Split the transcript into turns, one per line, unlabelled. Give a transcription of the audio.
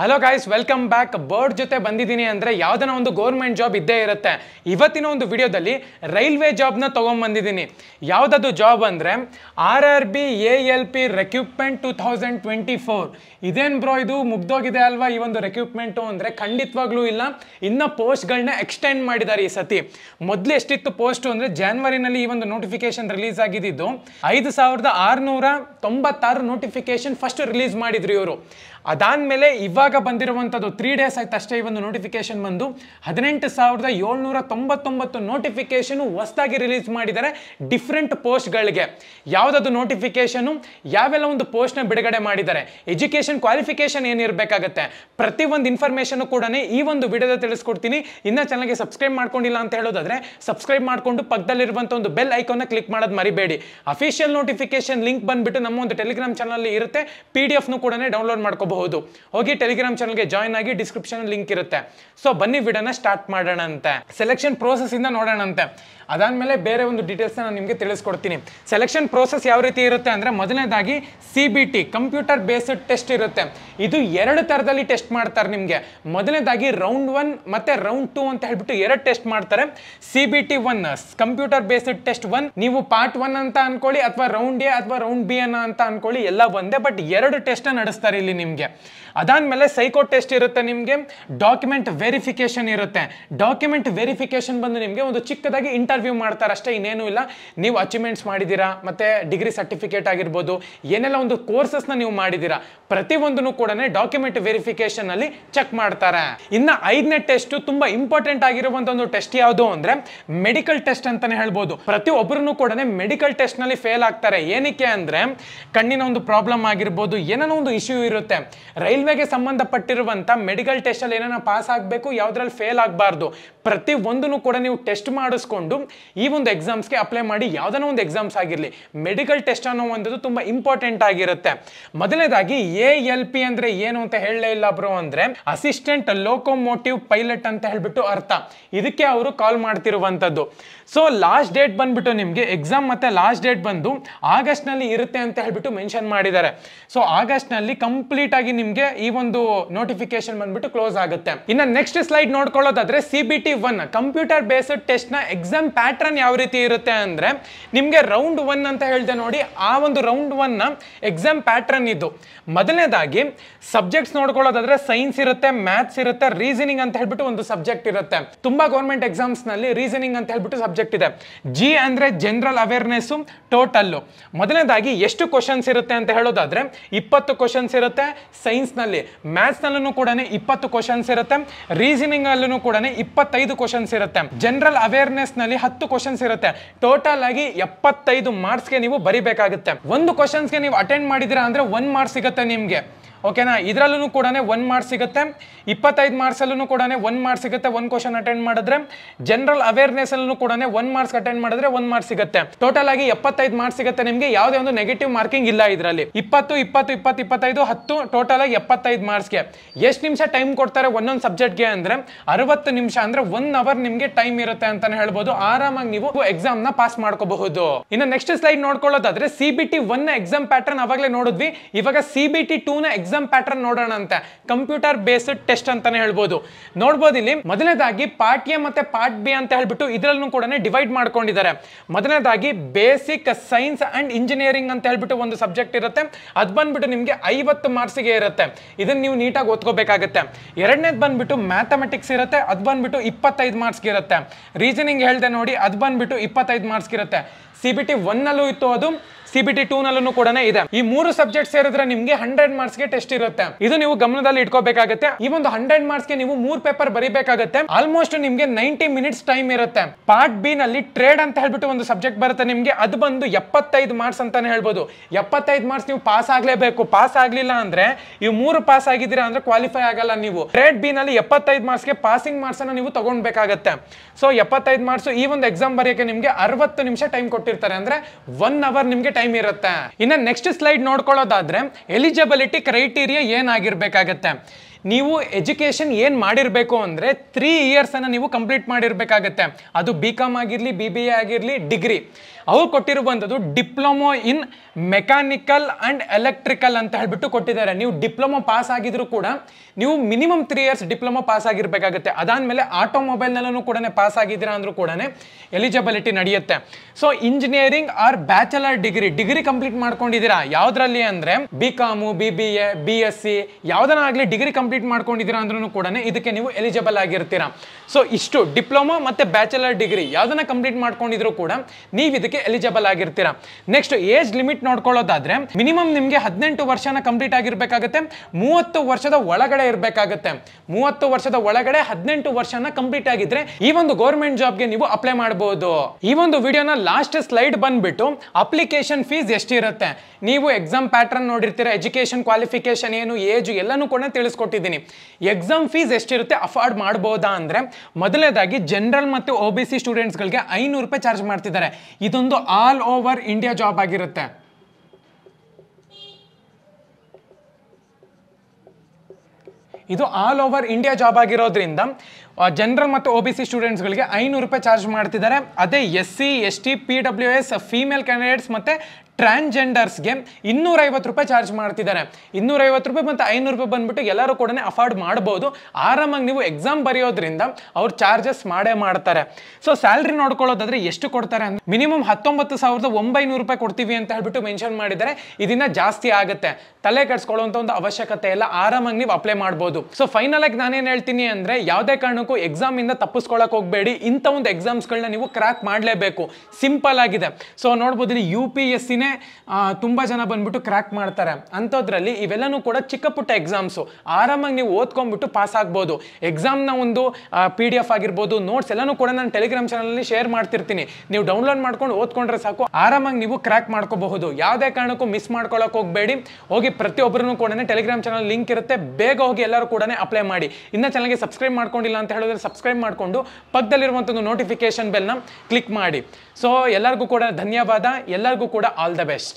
Hello guys welcome back ಬರ್ಡ್ ಜೊತೆ ಬಂದಿದ್ದೀನಿ ಅಂದರೆ ಯಾವುದನ್ನ ಒಂದು ಗೌರ್ಮೆಂಟ್ ಜಾಬ್ ಇದ್ದೇ ಇರುತ್ತೆ ಇವತ್ತಿನ ಒಂದು ವಿಡಿಯೋದಲ್ಲಿ ರೈಲ್ವೆ ಜಾಬ್ನ ತೊಗೊಂಬಂದಿದ್ದೀನಿ ಯಾವುದಾದ್ರು ಜಾಬ್ ಅಂದರೆ R R B A L P recruitment two thousand twenty four ಇದೇನು ಬ್ರೋ ಇದು ಮುಗ್ದೋಗಿದೆ ಅಲ್ವಾ ಈ ಒಂದು ರೆಕ್ಯೂಪ್ಮೆಂಟು ಅಂದರೆ ಖಂಡಿತವಾಗ್ಲೂ ಇಲ್ಲ ಇನ್ನೂ ಪೋಸ್ಟ್ಗಳನ್ನ ಎಕ್ಸ್ಟೆಂಡ್ ಮಾಡಿದ್ದಾರೆ ಈ ಸತಿ ಮೊದಲು ಎಷ್ಟಿತ್ತು ಪೋಸ್ಟು ಅಂದರೆ ಜಾನ್ವರಿನಲ್ಲಿ ಈ ಒಂದು ನೋಟಿಫಿಕೇಶನ್ ರಿಲೀಸ್ ಆಗಿದ್ದು ಐದು ಸಾವಿರದ ಆರುನೂರ ತೊಂಬತ್ತಾರು ನೋಟಿಫಿಕೇಶನ್ ಫಸ್ಟ್ ರಿಲೀಸ್ ಮಾಡಿದ್ರು ಇವರು ಅದಾದ್ಮೇಲೆ ಇವಾಗ ಇವಾಗ ಬಂದಿರುವಂಥದ್ದು ತ್ರೀ ಡೇಸ್ ಆಯ್ತು ಅಷ್ಟೇ ಈ ಒಂದು ನೋಟಿಫಿಕೇಶನ್ ಬಂದು ಹದಿನೆಂಟು ಸಾವಿರದ ಏಳ್ನೂರ ತೊಂಬತ್ತೊಂಬತ್ತು ನೋಟಿಫಿಕೇಶನು ಹೊಸದಾಗಿ ರಿಲೀಸ್ ಮಾಡಿದ್ದಾರೆ ಡಿಫ್ರೆಂಟ್ ಪೋಸ್ಟ್ಗಳಿಗೆ ಯಾವುದಾದ್ರು ನೋಟಿಫಿಕೇಶನು ಯಾವೆಲ್ಲ ಒಂದು ಪೋಸ್ಟ್ನ ಬಿಡುಗಡೆ ಮಾಡಿದ್ದಾರೆ ಎಜುಕೇಷನ್ ಕ್ವಾಲಿಫಿಕೇಶನ್ ಏನಿರಬೇಕಾಗತ್ತೆ ಪ್ರತಿ ಒಂದು ಇನ್ಫಾರ್ಮೇಷನ್ ಕೂಡ ಈ ಒಂದು ವಿಡಿಯೋದ ತಿಳಿಸ್ಕೊಡ್ತೀನಿ ಇನ್ನೂ ಚಾನಲ್ಗೆ ಸಬ್ಸ್ಕ್ರೈಬ್ ಮಾಡ್ಕೊಂಡಿಲ್ಲ ಅಂತ ಹೇಳೋದಾದ್ರೆ ಸಬ್ಸ್ಕ್ರೈಬ್ ಮಾಡಿಕೊಂಡು ಪಕ್ಕದಲ್ಲಿರುವಂಥ ಒಂದು ಬೆಲ್ ಐಕಾನ್ನ ಕ್ಲಿಕ್ ಮಾಡೋದು ಮರಿಬೇಡಿ ಅಫಿಷಿಯಲ್ ನೋಟಿಫಿಕೇಶನ್ ಲಿಂಕ್ ಬಂದುಬಿಟ್ಟು ನಮ್ಮ ಒಂದು ಟೆಲಿಗ್ರಾಮ್ ಚಾನಲ್ ಇರುತ್ತೆ ಪಿ ಡಿ ಎಫ್ನು ಕೂಡ ಡೌನ್ಲೋಡ್ ಮಾಡ್ಕೋಬಹುದು ಹೋಗಿ ಟೆಲಿಗ್ರಾಮ್ ಟೆಲಿಗ್ರಾಮ್ ಗೆ ಜಾಯ್ನ್ ಆಗಿ ಡಿಸ್ಕ್ರಿಪ್ಷನ್ ಲಿಂಕ್ ಇರುತ್ತೆ ಸೊ ಬನ್ನಿ ವಿಡಿಯೋನ ಸ್ಟಾರ್ಟ್ ಮಾಡೋಣಂತೆ ಸೆಲೆಕ್ಷನ್ ಪ್ರೋಸೆಸ್ ಇಂದ ನೋಡೋಣಂತೆ ಅದಾದ್ಮೇಲೆ ಬೇರೆ ಒಂದು ಡೀಟೇಲ್ಸ್ನ ನಾನು ನಿಮಗೆ ತಿಳಿಸ್ಕೊಡ್ತೀನಿ ಸೆಲೆಕ್ಷನ್ ಪ್ರೋಸೆಸ್ ಯಾವ ರೀತಿ ಇರುತ್ತೆ ಅಂದರೆ ಮೊದಲನೇದಾಗಿ C B T computer based test ಇರುತ್ತೆ ಇದು ಎರಡು ಥರದಲ್ಲಿ ಟೆಸ್ಟ್ ಮಾಡ್ತಾರೆ ನಿಮಗೆ ಮೊದಲನೇದಾಗಿ ರೌಂಡ್ ಒನ್ ಮತ್ತು ರೌಂಡ್ ಟೂ ಅಂತ ಹೇಳ್ಬಿಟ್ಟು ಎರಡು ಟೆಸ್ಟ್ ಮಾಡ್ತಾರೆ C B T one computer based test one ನೀವು ಪಾರ್ಟ್ ಒನ್ ಅಂತ ಅನ್ಕೊಳ್ಳಿ ಅಥವಾ ರೌಂಡ್ ಎ ಅಥವಾ ರೌಂಡ್ ಬಿ ಅನ್ನ ಅಂತ ಅನ್ಕೊಳ್ಳಿ ಎಲ್ಲ ಒಂದೇ ಬಟ್ ಎರಡು ಟೆಸ್ಟ್ ನಡೆಸ್ತಾರೆ ಇಲ್ಲಿ ನಿಮಗೆ ಅದಾದ್ಮೇಲೆ ಸೈಕೋ ಟೆಸ್ಟ್ ಇರುತ್ತೆ ನಿಮಗೆ ಡಾಕ್ಯುಮೆಂಟ್ ವೆರಿಫಿಕೇಶನ್ ಇರುತ್ತೆ ಡಾಕ್ಯುಮೆಂಟ್ ವೆರಿಫಿಕೇಶನ್ ಬಂದು ನಿಮಗೆ ಒಂದು ಚಿಕ್ಕದಾಗಿ ಇಂಟರ್ ಇಂಟರ್ವ್ಯೂ ಮಾಡ್ತಾರೆ ಅಷ್ಟೇ ಇನ್ನೇನು ಇಲ್ಲ ನೀವು ಅಚೀವ್ಮೆಂಟ್ಸ್ ಮಾಡಿದ್ದೀರಾ ಮತ್ತೆ ಡಿಗ್ರಿ ಸರ್ಟಿಫಿಕೇಟ್ ಆಗಿರ್ಬೋದು ಏನೆಲ್ಲ ಒಂದು ಕೋರ್ಸಸ್ನ ನೀವು ಮಾಡಿದ್ದೀರಾ ಪ್ರತಿಯೊಂದನ್ನು ಕೂಡ ಡಾಕ್ಯುಮೆಂಟ್ ವೆರಿಫಿಕೇಶನ್ ಅಲ್ಲಿ ಚೆಕ್ ಮಾಡ್ತಾರೆ ಇನ್ನು ಐದನೇ ಟೆಸ್ಟ್ ತುಂಬಾ ಇಂಪಾರ್ಟೆಂಟ್ ಆಗಿರುವಂಥ ಒಂದು ಟೆಸ್ಟ್ ಯಾವುದು ಅಂದ್ರೆ ಮೆಡಿಕಲ್ ಟೆಸ್ಟ್ ಅಂತಾನೆ ಹೇಳ್ಬೋದು ಪ್ರತಿಯೊಬ್ಬರೂ ಕೂಡ ಮೆಡಿಕಲ್ ಟೆಸ್ಟ್ ನಲ್ಲಿ ಫೇಲ್ ಆಗ್ತಾರೆ ಏನಕ್ಕೆ ಅಂದ್ರೆ ಕಣ್ಣಿನ ಒಂದು ಪ್ರಾಬ್ಲಮ್ ಆಗಿರ್ಬೋದು ಏನೇನೋ ಒಂದು ಇಶ್ಯೂ ಇರುತ್ತೆ ರೈಲ್ವೆಗೆ ಸಂಬಂಧಪಟ್ಟಿರುವಂತ ಮೆಡಿಕಲ್ ಟೆಸ್ಟ್ ಅಲ್ಲಿ ಏನೇನೋ ಪಾಸ್ ಆಗಬೇಕು ಯಾವುದ್ರಲ್ಲಿ ಫೇಲ್ ಆಗಬಾರ್ದು ಪ್ರತಿ ಒಂದನ್ನು ಕೂಡ ನೀವು ಟೆಸ್ಟ್ ಮಾಡಿಸ್ಕೊಂಡು ಈ ಒಂದು ಎಕ್ಸಾಮ್ಸ್ಗೆ ಅಪ್ಲೈ ಮಾಡಿ ಯಾವ್ದಾನ ಒಂದು ಎಕ್ಸಾಮ್ಸ್ ಆಗಿರಲಿ ಮೆಡಿಕಲ್ ಟೆಸ್ಟ್ ಅನ್ನೋ ಒಂದು ತುಂಬ ಇಂಪಾರ್ಟೆಂಟ್ ಆಗಿರುತ್ತೆ ಮೊದಲನೇದಾಗಿ ಎ ಎಲ್ ಪಿ ಅಂದ್ರೆ ಏನು ಅಂತ ಹೇಳಲೇ ಇಲ್ಲ ಬ್ರೋ ಅಂದ್ರೆ ಅಸಿಸ್ಟೆಂಟ್ ಲೋಕೋಮೋಟಿವ್ ಪೈಲಟ್ ಅಂತ ಹೇಳ್ಬಿಟ್ಟು ಅರ್ಥ ಇದಕ್ಕೆ ಅವರು ಕಾಲ್ ಮಾಡ್ತಿರುವಂಥದ್ದು ಸೊ ಲಾಸ್ಟ್ ಡೇಟ್ ಬಂದ್ಬಿಟ್ಟು ನಿಮಗೆ ಎಕ್ಸಾಮ್ ಮತ್ತೆ ಲಾಸ್ಟ್ ಡೇಟ್ ಬಂದು ಆಗಸ್ಟ್ ನಲ್ಲಿ ಇರುತ್ತೆ ಅಂತ ಹೇಳ್ಬಿಟ್ಟು ಮೆನ್ಷನ್ ಮಾಡಿದ್ದಾರೆ ಸೊ ಕಂಪ್ಲೀಟ್ ಆಗಿ ನಿಮಗೆ ಈ ಒಂದು ನೋಟಿಫಿಕೇಶನ್ ಬಂದ್ಬಿಟ್ಟು ಕ್ಲೋಸ್ ಆಗುತ್ತೆ ಇನ್ನ ನೆಕ್ಸ್ಟ್ ಸ್ಲೈಡ್ ನೋಡ್ಕೊಳ್ಳೋದಾದ್ರೆ C B T one computer based ನ ಎಕ್ಸಾಮ್ ಪ್ಯಾಟ್ರನ್ ಯಾವ ರೀತಿ ಇರುತ್ತೆ ಅಂದರೆ ನಿಮಗೆ ರೌಂಡ್ ಒನ್ ಅಂತ ಹೇಳಿದೆ ನೋಡಿ ಆ ಒಂದು ರೌಂಡ್ ಒನ್ನ ಎಕ್ಸಾಮ್ ಪ್ಯಾಟ್ರನ್ ಇದು ಮೊದಲನೇದಾಗಿ ಸಬ್ಜೆಕ್ಟ್ಸ್ ನೋಡ್ಕೊಳ್ಳೋದಾದ್ರೆ ಸೈನ್ಸ್ ಇರುತ್ತೆ ಮ್ಯಾಥ್ಸ್ ಇರುತ್ತೆ ರೀಸನಿಂಗ್ ಅಂತ ಹೇಳ್ಬಿಟ್ಟು ಒಂದು ಸಬ್ಜೆಕ್ಟ್ ಇರುತ್ತೆ ತುಂಬ ಗೌರ್ಮೆಂಟ್ ಎಕ್ಸಾಮ್ಸ್ನಲ್ಲಿ ನಲ್ಲಿ ರೀಸನಿಂಗ್ ಅಂತ ಹೇಳ್ಬಿಟ್ಟು ಸಬ್ಜೆಕ್ಟ್ ಇದೆ ಜಿ ಅಂದ್ರೆ ಜನರಲ್ ಅವೇರ್ನೆಸ್ಸು ಟೋಟಲ್ ಮೊದಲನೇದಾಗಿ ಎಷ್ಟು ಕ್ವಶನ್ಸ್ ಇರುತ್ತೆ ಅಂತ ಹೇಳೋದಾದ್ರೆ ಇಪ್ಪತ್ತು ಕ್ವಶನ್ಸ್ ಇರುತ್ತೆ ಸೈನ್ಸ್ ನಲ್ಲಿ ಕೂಡ ಇಪ್ಪತ್ತು ಕ್ವಶನ್ಸ್ ಇರುತ್ತೆ ರೀಸನಿಂಗ್ ಅಲ್ಲೂ ಕೂಡ ಇಪ್ಪತ್ತೈದು ಕ್ವಶನ್ಸ್ ಇರುತ್ತೆ ಜನರಲ್ ಅವೇರ್ನೆಸ್ನಲ್ಲಿ ಹತ್ತು ಕ್ವಶನ್ಸ್ ಇರುತ್ತೆ ಟೋಟಲ್ ಆಗಿ ಎಪ್ಪತ್ತೈದು ಮಾರ್ಕ್ಸ್ಗೆ ನೀವು ಬರಿಬೇಕಾಗುತ್ತೆ ಒಂದು ಕ್ವಶನ್ಸ್ಗೆ ನೀವು ಅಟೆಂಡ್ ಮಾಡಿದಿರಾ ಅಂದ್ರೆ ಒಂದ್ ಮಾರ್ಕ್ಸ್ ಸಿಗುತ್ತೆ ನಿಮಗೆ ಓಕೆನಾ ಇದರಲ್ಲೂ ಕೂಡ ಒನ್ ಮಾರ್ಕ್ಸ್ ಸಿಗುತ್ತೆ ಇಪ್ಪತ್ತೈದು ಮಾರ್ಕ್ಸಲ್ಲೂ ಕೂಡ ಒನ್ ಮಾರ್ಕ್ ಸಿಗುತ್ತೆ ಒಂದು ಕ್ವಶನ್ ಅಟೆಂಡ್ ಮಾಡಿದ್ರೆ ಜನರಲ್ ಅವೇರ್ನೆಸ್ ಅಲ್ಲೂ ಕೂಡ ಒನ್ ಮಾರ್ಕ್ಸ್ ಅಟೆಂಡ್ ಮಾಡಿದ್ರೆ ಒನ್ ಮಾರ್ಕ್ಸ್ ಸಿಗುತ್ತೆ ಟೋಟಲ್ ಆಗಿ ಎಪ್ಪತ್ತೈದು ಮಾರ್ಕ್ಸ್ ಸಿಗುತ್ತೆ ನಿಮಗೆ ಯಾವುದೇ ಒಂದು ನೆಗೆಟಿವ್ ಮಾರ್ಕಿಂಗ್ ಇಲ್ಲ ಇದರಲ್ಲಿ ಇಪ್ಪತ್ತು ಇಪ್ಪತ್ತು ಇಪ್ಪತ್ತು ಇಪ್ಪತ್ತೈದು ಹತ್ತು ಟೋಟಲ್ ಆಗಿ ಎಪ್ಪತ್ತೈದು ಮಾರ್ಕ್ಸ್ಗೆ ಎಷ್ಟು ನಿಮಿಷ ಟೈಮ್ ಕೊಡ್ತಾರೆ ಒಂದೊಂದು ಸಬ್ಜೆಕ್ಟ್ಗೆ ಅಂದ್ರೆ ಅರವತ್ತು ನಿಮಿಷ ಅಂದ್ರೆ ಒನ್ ಅವರ್ ನಿಮಗೆ ಟೈಮ್ ಇರುತ್ತೆ ಅಂತಾನೆ ಹೇಳ್ಬೋದು ಆರಾಮಾಗಿ ನೀವು ಎಕ್ಸಾಮ್ ನ ಪಾಸ್ ಮಾಡ್ಕೋಬಹುದು ಇನ್ನು ನೆಕ್ಸ್ಟ್ ಸ್ಲೈಡ್ ನೋಡ್ಕೊಳ್ಳೋದಾದ್ರೆ C B T one exam pattern ಅವಾಗಲೇ ನೋಡಿದ್ವಿ ಇವಾಗ ಸಿ ಬಿ ಟಿ ಟೂ ನ ಎಕ್ಸಾಮ್ ಎಕ್ಸಾಮ್ ಪ್ಯಾಟರ್ನ್ ನೋಡೋಣ ಅಂತ ಕಂಪ್ಯೂಟರ್ ಬೇಸ್ಡ್ ಟೆಸ್ಟ್ ಅಂತಾನೆ ಹೇಳ್ಬೋದು ನೋಡ್ಬೋದು ಇಲ್ಲಿ ಮೊದಲನೇದಾಗಿ ಪಾರ್ಟ್ ಎ ಮತ್ತೆ ಪಾರ್ಟ್ ಬಿ ಅಂತ ಹೇಳ್ಬಿಟ್ಟು ಇದರಲ್ಲೂ ಕೂಡ ಡಿವೈಡ್ ಮಾಡ್ಕೊಂಡಿದ್ದಾರೆ ಮೊದಲನೇದಾಗಿ ಬೇಸಿಕ್ ಸೈನ್ಸ್ ಅಂಡ್ ಇಂಜಿನಿಯರಿಂಗ್ ಅಂತ ಹೇಳ್ಬಿಟ್ಟು ಒಂದು ಸಬ್ಜೆಕ್ಟ್ ಇರುತ್ತೆ ಅದು ಬಂದ್ಬಿಟ್ಟು ನಿಮಗೆ ಐವತ್ತು ಮಾರ್ಕ್ಸಿಗೆ ಇರುತ್ತೆ ಇದನ್ನ ನೀವು ನೀಟಾಗಿ ಓದ್ಕೋಬೇಕಾಗುತ್ತೆ ಎರಡನೇದು ಬಂದ್ಬಿಟ್ಟು ಮ್ಯಾಥಮೆಟಿಕ್ಸ್ ಇರುತ್ತೆ ಅದು ಬಂದ್ಬಿಟ್ಟು ಇಪ್ಪತ್ತೈದು ಮಾರ್ಕ್ಸ್ಗೆ ಇರುತ್ತೆ ರೀಸನಿಂಗ್ ಹೇಳ್ದೆ ನೋಡಿ ಅದು ಬಂದ್ಬಿಟ್ಟು ಇಪ್ಪತ್ತೈದು ಮಾರ್ಕ್ಸ್ಗೆ ಇರುತ್ತೆ ಸಿ ಬಿ ಟಿ ಒನ್ನಲ್ಲೂ ಇತ್ತು ಅದು ಸಿಬಿಟಿ ಬಿ ಟೂ ನಲ್ಲೂ ಕೂಡ ಇದೆ ಈ ಮೂರು ಸಬ್ಜೆಕ್ಟ್ ಸೇರಿದ್ರೆ ನಿಮಗೆ ಹಂಡ್ರೆಡ್ ಮಾರ್ಕ್ಸ್ ಗೆ ಟೆಸ್ಟ್ ಇರುತ್ತೆ ಇದು ನೀವು ಗಮನದಲ್ಲಿ ಇಟ್ಕೋಬೇಕಾಗುತ್ತೆ ಈ ಒಂದು ಹಂಡ್ರೆಡ್ ಮಾರ್ಕ್ಸ್ ಗೆ ನೀವು ಮೂರ್ ಪೇಪರ್ ಬರೀಬೇಕಾಗುತ್ತೆ ಆಲ್ಮೋಸ್ಟ್ ನಿಮಗೆ ನೈಂಟಿ ಮಿನಿಟ್ಸ್ ಟೈಮ್ ಇರುತ್ತೆ ಪಾರ್ಟ್ ಬಿ ನಲ್ಲಿ ಟ್ರೇಡ್ ಅಂತ ಹೇಳ್ಬಿಟ್ಟು ಒಂದು ಸಬ್ಜೆಕ್ಟ್ ಬರುತ್ತೆ ನಿಮಗೆ ಅದು ಬಂದು ಎಪ್ಪತ್ತೈದು ಮಾರ್ಕ್ಸ್ ಅಂತಾನೆ ಹೇಳ್ಬೋದು ಎಪ್ಪತ್ತೈದು ಮಾರ್ಕ್ಸ್ ನೀವು ಪಾಸ್ ಆಗ್ಲೇಬೇಕು ಪಾಸ್ ಆಗ್ಲಿಲ್ಲ ಅಂದ್ರೆ ಈ ಮೂರು ಪಾಸ್ ಆಗಿದ್ದೀರಾ ಅಂದ್ರೆ ಕ್ವಾಲಿಫೈ ಆಗಲ್ಲ ನೀವು ಟ್ರೇಡ್ ಬಿ ನಲ್ಲಿ ಎಪ್ಪತ್ತೈದು ಮಾರ್ಕ್ಸ್ ಗೆ ಪಾಸಿಂಗ್ ಮಾರ್ಕ್ಸ್ ಅನ್ನು ನೀವು ತಗೊಂಡ್ಬೇಕಾಗತ್ತೆ ಸೊ ಎಪ್ಪತ್ತೈದು ಮಾರ್ಕ್ಸ್ ಈ ಒಂದು ಎಕ್ಸಾಮ್ ಬರೆಯಕ್ಕೆ ನಿಮಗೆ ಅರವತ್ತು ನಿಮಿಷ ಟೈಮ್ ಕೊಟ್ಟಿರ್ತಾರೆ ಅಂದ್ರೆ ಒನ್ ಅವರ್ ನಿಮಗೆ ಟೈಮ್ ಇರುತ್ತೆ ಇನ್ನು ನೆಕ್ಸ್ಟ್ ಸ್ಲೈಡ್ ನೋಡ್ಕೊಳ್ಳೋದಾದ್ರೆ ಎಲಿಜಿಬಿಲಿಟಿ ಕ್ರೈಟೀರಿಯಾ ಏನಾಗಿರ್ಬೇಕಾಗತ್ತೆ ನೀವು ಎಜುಕೇಷನ್ ಏನು ಮಾಡಿರಬೇಕು ಅಂದರೆ ತ್ರೀ ಇಯರ್ಸನ್ನು ನೀವು ಕಂಪ್ಲೀಟ್ ಮಾಡಿರಬೇಕಾಗತ್ತೆ ಅದು ಬಿ ಕಾಮ್ ಆಗಿರಲಿ ಬಿ ಬಿ ಎ ಆಗಿರಲಿ ಡಿಗ್ರಿ ಅವ್ರು ಕೊಟ್ಟಿರುವಂಥದ್ದು diploma in mechanical and electrical ಅಂತ ಹೇಳ್ಬಿಟ್ಟು ಕೊಟ್ಟಿದ್ದಾರೆ ನೀವು ಡಿಪ್ಲೊಮೊ ಪಾಸ್ ಆಗಿದ್ರೂ ಕೂಡ ನೀವು minimum three years diploma pass ಆಗಿರಬೇಕಾಗುತ್ತೆ ಅದಾದಮೇಲೆ ಆಟೋಮೊಬೈಲ್ನಲ್ಲೂ ಕೂಡ ಪಾಸ್ ಆಗಿದ್ದೀರಾ ಅಂದರೂ ಕೂಡ ಎಲಿಜಿಬಿಲಿಟಿ ನಡೆಯುತ್ತೆ so engineering or bachelor degree degree complete ಮಾಡ್ಕೊಂಡಿದ್ದೀರಾ ಯಾವುದರಲ್ಲಿ ಅಂದರೆ B com B B A B S C ಯಾವುದನ್ನ ಆಗಲಿ ಡಿಗ್ರಿ ಕಂಪ್ಲೀಟ್ ಕಂಪ್ಲೀಟ್ ಮಾಡ್ಕೊಂಡಿದ್ದೀರಾ ಅಂದ್ರೂ ಕೂಡ ಇದಕ್ಕೆ ನೀವು ಎಲಿಜಿಬಲ್ ಆಗಿರ್ತೀರಾ ಸೊ ಇಷ್ಟು ಡಿಪ್ಲೊಮಾ ಮತ್ತು ಬ್ಯಾಚುಲರ್ ಡಿಗ್ರಿ ಯಾವುದನ್ನು ಕಂಪ್ಲೀಟ್ ಮಾಡ್ಕೊಂಡಿದ್ರು ಕೂಡ ನೀವು ಇದಕ್ಕೆ ಎಲಿಜಿಬಲ್ ಆಗಿರ್ತೀರಾ ನೆಕ್ಸ್ಟ್ ಏಜ್ ಲಿಮಿಟ್ ನೋಡ್ಕೊಳ್ಳೋದಾದ್ರೆ ಮಿನಿಮಮ್ ನಿಮಗೆ ಹದಿನೆಂಟು ವರ್ಷನ ಕಂಪ್ಲೀಟ್ ಆಗಿರಬೇಕಾಗುತ್ತೆ ಮೂವತ್ತು ವರ್ಷದ ಒಳಗಡೆ ಇರಬೇಕಾಗುತ್ತೆ ಮೂವತ್ತು ವರ್ಷದ ಒಳಗಡೆ ಹದಿನೆಂಟು ವರ್ಷನ ಕಂಪ್ಲೀಟ್ ಆಗಿದ್ರೆ ಈ ಒಂದು ಗೌರ್ಮೆಂಟ್ ಜಾಬ್ಗೆ ನೀವು ಅಪ್ಲೈ ಮಾಡಬಹುದು ಈ ಒಂದು ವಿಡಿಯೋನ ಲಾಸ್ಟ್ ಸ್ಲೈಡ್ ಬಂದ್ಬಿಟ್ಟು ಅಪ್ಲಿಕೇಶನ್ ಫೀಸ್ ಎಷ್ಟಿರುತ್ತೆ ನೀವು ಎಕ್ಸಾಮ್ ಪ್ಯಾಟರ್ನ್ ನೋಡಿರ್ತೀರಾ ಎಜುಕೇಶನ್ ಕ್ವಾಲಿಫಿಕೇಶನ್ ಏನು ಏಜ್ ಎಲ್ಲನೂ ಕೂಡ ತಿಳಿಸ್ಕೊಟ್ಟಿದ್ದೀವಿ ಹೇಳಿದ್ದೀನಿ ಎಕ್ಸಾಮ್ ಫೀಸ್ ಎಷ್ಟಿರುತ್ತೆ ಅಫೋರ್ಡ್ ಮಾಡ್ಬೋದಾ ಅಂದರೆ ಮೊದಲನೇದಾಗಿ ಜನರಲ್ ಮತ್ತು ಒ ಬಿ ಸಿ ಸ್ಟೂಡೆಂಟ್ಸ್ಗಳಿಗೆ ಐನೂರು ರೂಪಾಯಿ ಚಾರ್ಜ್ ಮಾಡ್ತಿದ್ದಾರೆ ಇದೊಂದು ಆಲ್ ಓವರ್ ಇಂಡಿಯಾ ಜಾಬ್ ಆಗಿರುತ್ತೆ ಇದು ಆಲ್ ಓವರ್ ಇಂಡಿಯಾ ಜಾಬ್ ಆಗಿರೋದ್ರಿಂದ ಜನರಲ್ ಮತ್ತು ಒ ಬಿ ಸಿ ಸ್ಟೂಡೆಂಟ್ಸ್ಗಳಿಗೆ ಐನೂರು ರೂಪಾಯಿ ಚಾರ್ಜ್ ಮಾಡ್ತಿದ್ದಾರೆ ಅದೇ S C S T P W S female candidates ಮತ್ತು ಟ್ರಾನ್ಸ್ಜೆಂಡರ್ಸ್ಗೆ ಇನ್ನೂರೈವತ್ತು ರೂಪಾಯಿ ಚಾರ್ಜ್ ಮಾಡ್ತಿದ್ದಾರೆ ಇನ್ನೂರೈವತ್ತು ರೂಪಾಯಿ ಮತ್ತು ಐನೂರು ರೂಪಾಯಿ ಬಂದ್ಬಿಟ್ಟು ಎಲ್ಲರೂ ಕೂಡ ಅಫಾರ್ಡ್ ಮಾಡ್ಬೋದು ಆರಾಮಾಗಿ ನೀವು ಎಕ್ಸಾಮ್ ಬರೆಯೋದ್ರಿಂದ ಅವ್ರು ಚಾರ್ಜಸ್ ಮಾಡೇ ಮಾಡ್ತಾರೆ ಸೊ ಸ್ಯಾಲ್ರಿ ನೋಡ್ಕೊಳ್ಳೋದಾದ್ರೆ ಎಷ್ಟು ಕೊಡ್ತಾರೆ ಅಂದರೆ ಮಿನಿಮಮ್ ಹತ್ತೊಂಬತ್ತು ಸಾವಿರದ ಒಂಬೈನೂರು ರೂಪಾಯಿ ಕೊಡ್ತೀವಿ ಅಂತ ಹೇಳ್ಬಿಟ್ಟು ಮೆನ್ಷನ್ ಮಾಡಿದರೆ ಇದನ್ನ ಜಾಸ್ತಿ ಆಗುತ್ತೆ ತಲೆ ಕೆಡಿಸ್ಕೊಳ್ಳುವಂಥ ಒಂದು ಅವಶ್ಯಕತೆ ಇಲ್ಲ ಆರಾಮಾಗಿ ನೀವು ಅಪ್ಲೈ ಮಾಡ್ಬೋದು ಸೊ ಫೈನಲ್ ಆಗಿ ನಾನೇನು ಹೇಳ್ತೀನಿ ಅಂದರೆ ಯಾವುದೇ ಕಾರಣಕ್ಕೂ ಎಕ್ಸಾಮ್ ಇಂದ ತಪ್ಪಿಸ್ಕೊಳ್ಳೋಕೆ ಹೋಗಬೇಡಿ ಇಂಥ ಒಂದು ಎಕ್ಸಾಮ್ಸ್ಗಳನ್ನ ನೀವು ಕ್ರ್ಯಾಕ್ ಮಾಡಲೇಬೇಕು ಸಿಂಪಲ್ ಆಗಿದೆ ಸೊ ನೋಡ್ಬೋದು ಯು ಪಿ ಎಸ್ ಸಿನೇ ತುಂಬಾ ಜನ ಬಂದ್ಬಿಟ್ಟು ಕ್ರ್ಯಾಕ್ ಮಾಡ್ತಾರೆ ಅಂಥದ್ರಲ್ಲಿ ಇವೆಲ್ಲನೂ ಕೂಡ ಚಿಕ್ಕ ಪುಟ್ಟ ಎಕ್ಸಾಮ್ಸು ಆರಾಮಾಗಿ ನೀವು ಓದ್ಕೊಂಡ್ಬಿಟ್ಟು ಪಾಸ್ ಆಗ್ಬೋದು ಎಕ್ಸಾಮ್ನ ಒಂದು ಪಿ ಡಿ ಎಫ್ ಆಗಿರ್ಬೋದು ನೋಟ್ಸ್ ಎಲ್ಲಾನು ಕೂಡ ನಾನು ಟೆಲಿಗ್ರಾಮ್ ಚಾನಲಲ್ಲಿ ಶೇರ್ ಮಾಡ್ತಿರ್ತೀನಿ ನೀವು ಡೌನ್ಲೋಡ್ ಮಾಡ್ಕೊಂಡು ಓದ್ಕೊಂಡ್ರೆ ಸಾಕು ಆರಾಮಾಗಿ ನೀವು ಕ್ರ್ಯಾಕ್ ಮಾಡ್ಕೋಬಹುದು ಯಾವುದೇ ಕಾರಣಕ್ಕೂ ಮಿಸ್ ಮಾಡ್ಕೊಳಕ್ಕೆ ಹೋಗಬೇಡಿ ಹೋಗಿ ಪ್ರತಿಯೊಬ್ಬರೂ ಕೂಡ ಟೆಲಿಗ್ರಾಮ್ ಚಾನಲ್ ಲಿಂಕ್ ಇರುತ್ತೆ ಬೇಗ ಹೋಗಿ ಎಲ್ಲರೂ ಕೂಡ ಅಪ್ಲೈ ಮಾಡಿ ಇನ್ನು ಚಾನಲ್ಗೆ ಸಬ್ಸ್ಕ್ರೈಬ್ ಮಾಡ್ಕೊಂಡಿಲ್ಲ ಅಂತ ಹೇಳಿದ್ರೆ ಸಬ್ಸ್ಕ್ರೈಬ್ ಮಾಡ್ಕೊಂಡು ಪಕ್ಕದಲ್ಲಿರುವಂಥ ನೋಟಿಫಿಕೇಶನ್ ನ ಕ್ಲಿಕ್ ಮಾಡಿ ಸೊ ಎಲ್ಲರಿಗೂ ಕೂಡ ಧನ್ಯವಾದ ಎಲ್ಲರಿಗೂ ಕೂಡ ಆಲ್ ದ the best.